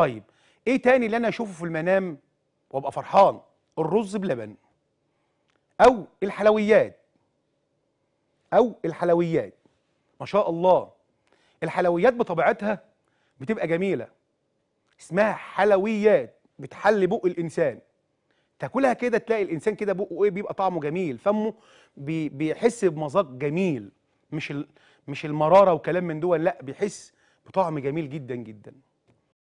طيب ايه تاني اللي انا اشوفه في المنام وابقى فرحان الرز بلبن او الحلويات او الحلويات ما شاء الله الحلويات بطبيعتها بتبقى جميله اسمها حلويات بتحلي بق الانسان تاكلها كده تلاقي الانسان كده بقه ايه بيبقى طعمه جميل فمه بي بيحس بمذاق جميل مش مش المراره وكلام من دول لا بيحس بطعم جميل جدا جدا